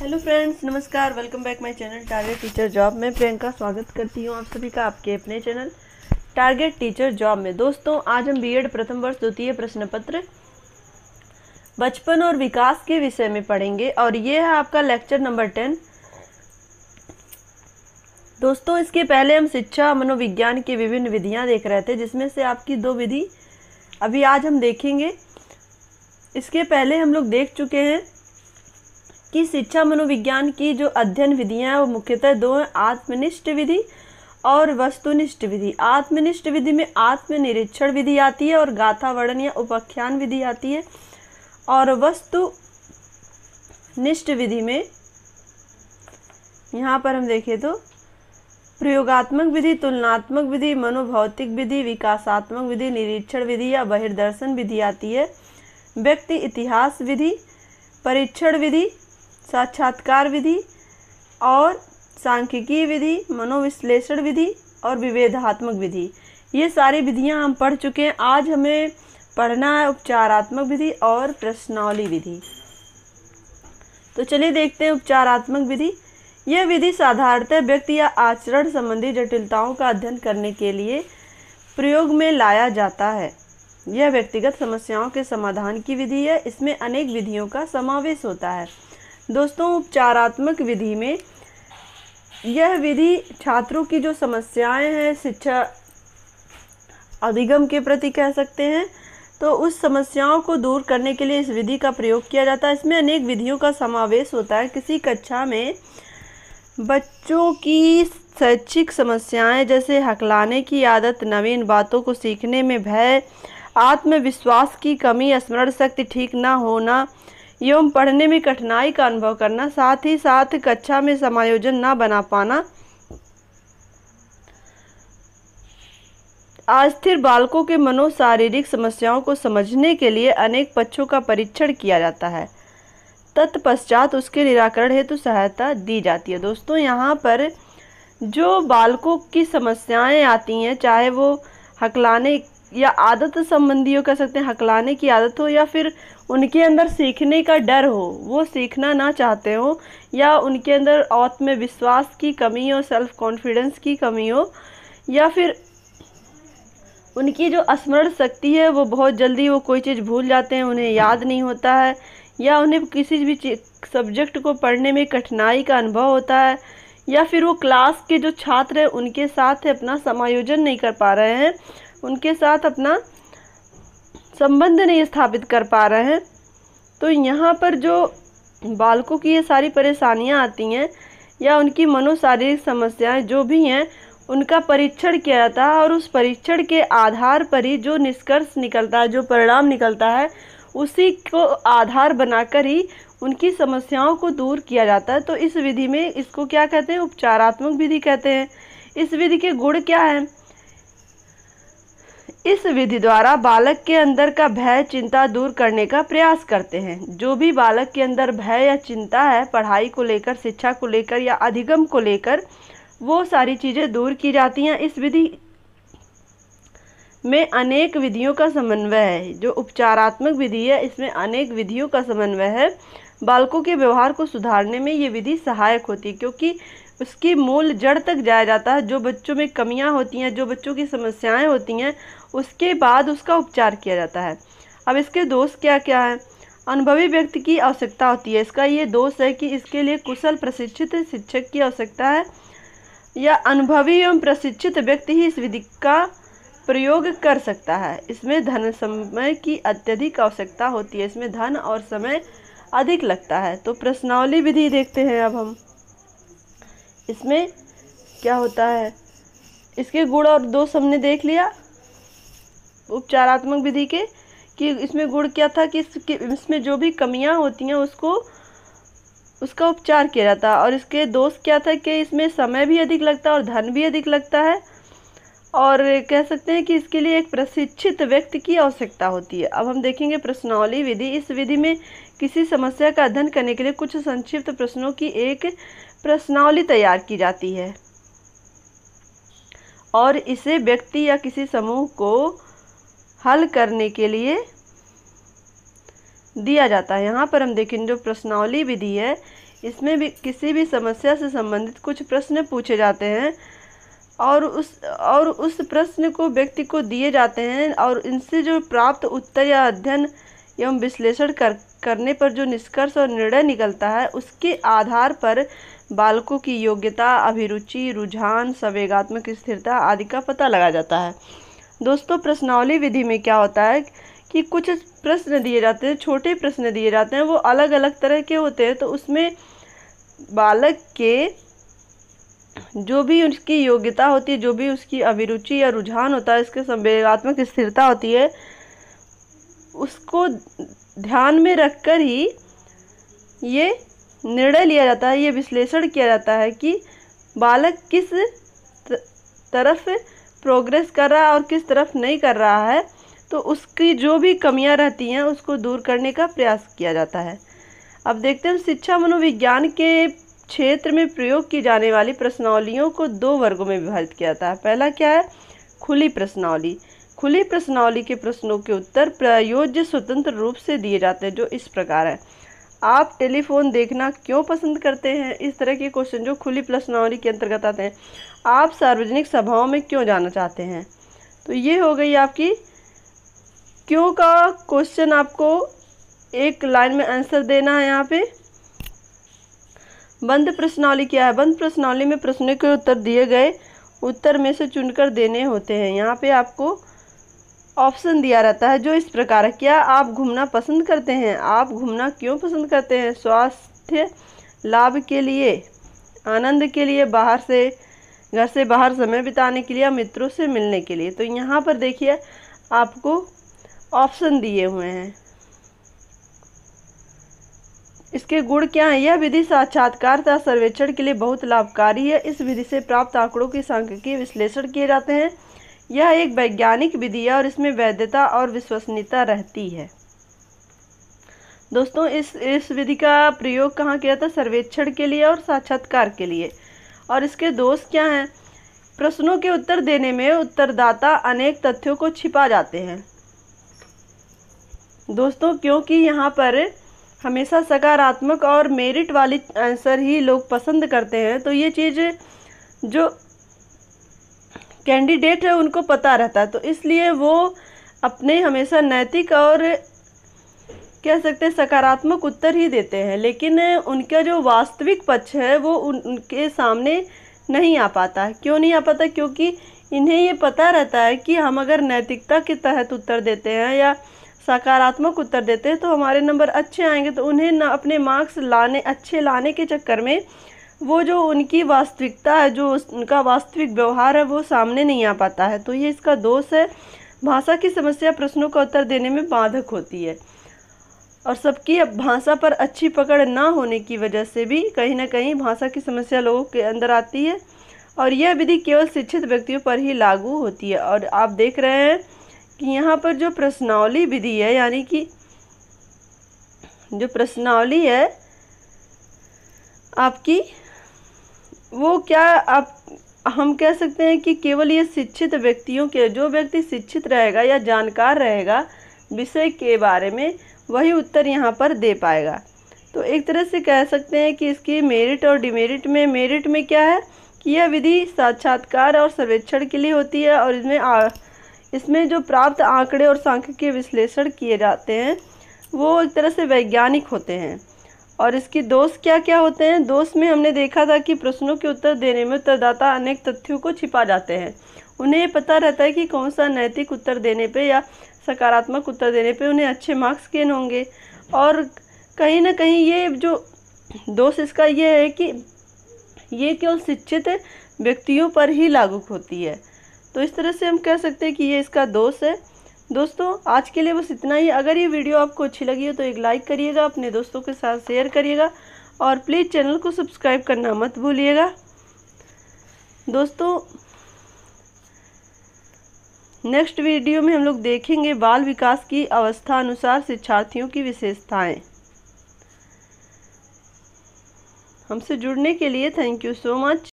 hello friends नमस्कार welcome back my channel target teacher job में प्रियंका स्वागत करती हूँ आप सभी का आपके अपने चैनल टारगेट टीचर जॉब में दोस्तों आज हम बीएड प्रथम वर्ष द्वितीय प्रश्न पत्र बचपन और विकास के विषय में पढ़ेंगे और ये है आपका लेक्चर नंबर टेन दोस्तों इसके पहले हम शिक्षा मनोविज्ञान की विभिन्न विधियाँ देख रहे थे जिसमें से आपकी दो विधि अभी आज हम देखेंगे इसके पहले हम लोग देख चुके हैं कि शिक्षा मनोविज्ञान की जो अध्ययन विधियाँ हैं वो मुख्यतः दो हैं आत्मनिष्ठ विधि और वस्तुनिष्ठ विधि आत्मनिष्ठ विधि में आत्मनिरीक्षण विधि आती है और गाथा वर्णन या उपाख्यान विधि आती है और वस्तु निष्ठ विधि में यहाँ पर हम देखें तो प्रयोगात्मक विधि तुलनात्मक विधि मनोभौतिक विधि विकासात्मक विधि निरीक्षण विधि या बहिर्दर्शन विधि आती है व्यक्ति इतिहास विधि परीक्षण विधि साक्षात्कार विधि और सांख्यिकी विधि मनोविश्लेषण विधि और विवेधात्मक विधि ये सारी विधियाँ हम पढ़ चुके हैं आज हमें पढ़ना है उपचारात्मक विधि और प्रश्नावली विधि तो चलिए देखते हैं उपचारात्मक विधि यह विधि साधारणतः व्यक्ति या आचरण संबंधी जटिलताओं का अध्ययन करने के लिए प्रयोग में लाया जाता है यह व्यक्तिगत समस्याओं के समाधान की विधि है इसमें अनेक विधियों का समावेश होता है दोस्तों उपचारात्मक विधि में यह विधि छात्रों की जो समस्याएं हैं शिक्षा अधिगम के प्रति कह सकते हैं तो उस समस्याओं को दूर करने के लिए इस विधि का प्रयोग किया जाता है इसमें अनेक विधियों का समावेश होता है किसी कक्षा में बच्चों की शैक्षिक समस्याएं जैसे हकलाने की आदत नवीन बातों को सीखने में भय आत्मविश्वास की कमी स्मरण शक्ति ठीक ना होना एवं पढ़ने में कठिनाई का अनुभव करना साथ ही साथ कक्षा में समायोजन न बना पाना अस्थिर बालकों के मनोशारीरिक समस्याओं को समझने के लिए अनेक पक्षों का परीक्षण किया जाता है तत्पश्चात उसके निराकरण हेतु सहायता दी जाती है दोस्तों यहाँ पर जो बालकों की समस्याएं आती हैं चाहे वो हकलाने या आदत संबंधियों कह सकते हैं हकलाने की आदत हो या फिर उनके अंदर सीखने का डर हो वो सीखना ना चाहते हो या उनके अंदर आत्मविश्वास की कमी हो सेल्फ कॉन्फिडेंस की कमी हो या फिर उनकी जो स्मरण शक्ति है वो बहुत जल्दी वो कोई चीज़ भूल जाते हैं उन्हें याद नहीं होता है या उन्हें किसी भी सब्जेक्ट को पढ़ने में कठिनाई का अनुभव होता है या फिर वो क्लास के जो छात्र हैं उनके साथ अपना समायोजन नहीं कर पा रहे हैं उनके साथ अपना संबंध नहीं स्थापित कर पा रहे हैं तो यहाँ पर जो बालकों की ये सारी परेशानियाँ आती हैं या उनकी मनोशारीरिक समस्याएं जो भी हैं उनका परीक्षण किया जाता है और उस परीक्षण के आधार पर ही जो निष्कर्ष निकलता है जो परिणाम निकलता है उसी को आधार बनाकर ही उनकी समस्याओं को दूर किया जाता है तो इस विधि में इसको क्या कहते हैं उपचारात्मक विधि कहते हैं इस विधि के गुण क्या हैं इस विधि द्वारा बालक के अंदर का भय चिंता दूर करने का प्रयास करते हैं जो भी बालक के अंदर भय या चिंता है पढ़ाई को लेकर शिक्षा को लेकर या अधिगम को लेकर वो सारी चीज़ें दूर की जाती हैं इस विधि में अनेक विधियों का समन्वय है जो उपचारात्मक विधि है इसमें अनेक विधियों का समन्वय है बालकों के व्यवहार को सुधारने में ये विधि सहायक होती है क्योंकि उसकी मूल जड़ तक जाया जाता है जो बच्चों में कमियां होती हैं जो बच्चों की समस्याएं होती हैं उसके बाद उसका उपचार किया जाता है अब इसके दोष क्या क्या हैं अनुभवी व्यक्ति की आवश्यकता होती है इसका ये दोष है कि इसके लिए कुशल प्रशिक्षित शिक्षक की आवश्यकता है या अनुभवी एवं प्रशिक्षित व्यक्ति ही इस विधि का प्रयोग कर सकता है इसमें धन समय की अत्यधिक आवश्यकता होती है इसमें धन और समय अधिक लगता है तो प्रश्नावली विधि देखते हैं अब हम इसमें क्या होता है इसके गुण और दोष हमने देख लिया उपचारात्मक विधि के कि इसमें गुण क्या था कि इसके इसमें जो भी कमियां होती हैं उसको उसका उपचार किया जाता है और इसके दोष क्या था कि इसमें समय भी अधिक लगता है और धन भी अधिक लगता है और कह सकते हैं कि इसके लिए एक प्रशिक्षित व्यक्ति की आवश्यकता होती है अब हम देखेंगे प्रश्नावली विधि इस विधि में किसी समस्या का अध्ययन करने के लिए कुछ संक्षिप्त प्रश्नों की एक प्रश्नावली तैयार की जाती है और इसे व्यक्ति या किसी समूह को हल करने के लिए दिया जाता है यहाँ पर हम देखें जो प्रश्नावली विधि है इसमें भी किसी भी समस्या से संबंधित कुछ प्रश्न पूछे जाते हैं और उस और उस प्रश्न को व्यक्ति को दिए जाते हैं और इनसे जो प्राप्त उत्तर या अध्ययन एवं विश्लेषण कर करने पर जो निष्कर्ष और निर्णय निकलता है उसके आधार पर बालकों की योग्यता अभिरुचि रुझान संवेगात्मक स्थिरता आदि का पता लगाया जाता है दोस्तों प्रश्नावली विधि में क्या होता है कि कुछ प्रश्न दिए जाते हैं छोटे प्रश्न दिए जाते हैं वो अलग अलग तरह के होते हैं तो उसमें बालक के जो भी उसकी योग्यता होती है जो भी उसकी अभिरुचि या रुझान होता है इसके संवेगात्मक स्थिरता होती है उसको ध्यान में रख कर ही ये निर्णय लिया जाता है ये विश्लेषण किया जाता है कि बालक किस तरफ प्रोग्रेस कर रहा है और किस तरफ नहीं कर रहा है तो उसकी जो भी कमियां रहती हैं उसको दूर करने का प्रयास किया जाता है अब देखते हैं शिक्षा मनोविज्ञान के क्षेत्र में प्रयोग की जाने वाली प्रश्नावलियों को दो वर्गों में विभाजित किया जाता है पहला क्या है खुली प्रश्नावली खुली प्रश्नावली के प्रश्नों के उत्तर प्रयोज्य स्वतंत्र रूप से दिए जाते हैं जो इस प्रकार है आप टेलीफोन देखना क्यों पसंद करते हैं इस तरह के क्वेश्चन जो खुली प्रश्नावली के अंतर्गत आते हैं आप सार्वजनिक सभाओं में क्यों जाना चाहते हैं तो ये हो गई आपकी क्यों का क्वेश्चन आपको एक लाइन में आंसर देना है यहाँ पे बंद प्रश्नावली क्या है बंद प्रश्नावली में प्रश्नों के उत्तर दिए गए उत्तर में से चुनकर देने होते हैं यहाँ पे आपको ऑप्शन दिया रहता है जो इस प्रकार है क्या आप घूमना पसंद करते हैं आप घूमना क्यों पसंद करते हैं स्वास्थ्य लाभ के लिए आनंद के लिए बाहर से घर से बाहर समय बिताने के लिए मित्रों से मिलने के लिए तो यहाँ पर देखिए आपको ऑप्शन दिए हुए हैं इसके गुण क्या हैं यह विधि साक्षात्कार तथा सर्वेक्षण के लिए बहुत लाभकारी है इस विधि से प्राप्त आंकड़ों के सांख्यिकीय विश्लेषण किए जाते हैं यह एक वैज्ञानिक विधि है और इसमें वैधता और विश्वसनीयता रहती है दोस्तों इस इस विधि का प्रयोग कहाँ किया था सर्वेक्षण के लिए और साक्षात्कार के लिए और इसके दोष क्या हैं प्रश्नों के उत्तर देने में उत्तरदाता अनेक तथ्यों को छिपा जाते हैं दोस्तों क्योंकि यहाँ पर हमेशा सकारात्मक और मेरिट वाली आंसर ही लोग पसंद करते हैं तो ये चीज़ जो कैंडिडेट है उनको पता रहता है तो इसलिए वो अपने हमेशा नैतिक और कह सकते हैं सकारात्मक उत्तर ही देते हैं लेकिन उनका जो वास्तविक पक्ष है वो उनके सामने नहीं आ पाता क्यों नहीं आ पाता क्योंकि इन्हें ये पता रहता है कि हम अगर नैतिकता के तहत उत्तर देते हैं या सकारात्मक उत्तर देते हैं तो हमारे नंबर अच्छे आएंगे तो उन्हें ना अपने मार्क्स लाने अच्छे लाने के चक्कर में वो जो उनकी वास्तविकता है जो उनका वास्तविक व्यवहार है वो सामने नहीं आ पाता है तो ये इसका दोष है भाषा की समस्या प्रश्नों का उत्तर देने में बाधक होती है और सबकी अब भाषा पर अच्छी पकड़ ना होने की वजह से भी कहीं ना कहीं भाषा की समस्या लोगों के अंदर आती है और यह विधि केवल शिक्षित व्यक्तियों पर ही लागू होती है और आप देख रहे हैं कि यहाँ पर जो प्रश्नावली विधि है यानी कि जो प्रश्नावली है आपकी वो क्या आप हम कह सकते हैं कि केवल ये शिक्षित व्यक्तियों के जो व्यक्ति शिक्षित रहेगा या जानकार रहेगा विषय के बारे में वही उत्तर यहाँ पर दे पाएगा तो एक तरह से कह सकते हैं कि इसकी मेरिट और डिमेरिट में मेरिट में क्या है कि यह विधि साक्षात्कार और सर्वेक्षण के लिए होती है और इसमें आ, इसमें जो प्राप्त आंकड़े और सांख्यिकीय विश्लेषण किए जाते हैं वो एक तरह से वैज्ञानिक होते हैं और इसके दोष क्या क्या होते हैं दोष में हमने देखा था कि प्रश्नों के उत्तर देने में उत्तरदाता अनेक तथ्यों को छिपा जाते हैं उन्हें ये पता रहता है कि कौन सा नैतिक उत्तर देने पे या सकारात्मक उत्तर देने पे उन्हें अच्छे मार्क्स गेन होंगे और कहीं ना कहीं ये जो दोष इसका ये है कि ये केवल शिक्षित व्यक्तियों पर ही लागू होती है तो इस तरह से हम कह सकते हैं कि ये इसका दोष है दोस्तों आज के लिए बस इतना ही अगर ये वीडियो आपको अच्छी लगी हो तो एक लाइक करिएगा अपने दोस्तों के साथ शेयर करिएगा और प्लीज़ चैनल को सब्सक्राइब करना मत भूलिएगा दोस्तों नेक्स्ट वीडियो में हम लोग देखेंगे बाल विकास की अवस्था अनुसार शिक्षार्थियों की विशेषताएं हमसे जुड़ने के लिए थैंक यू सो मच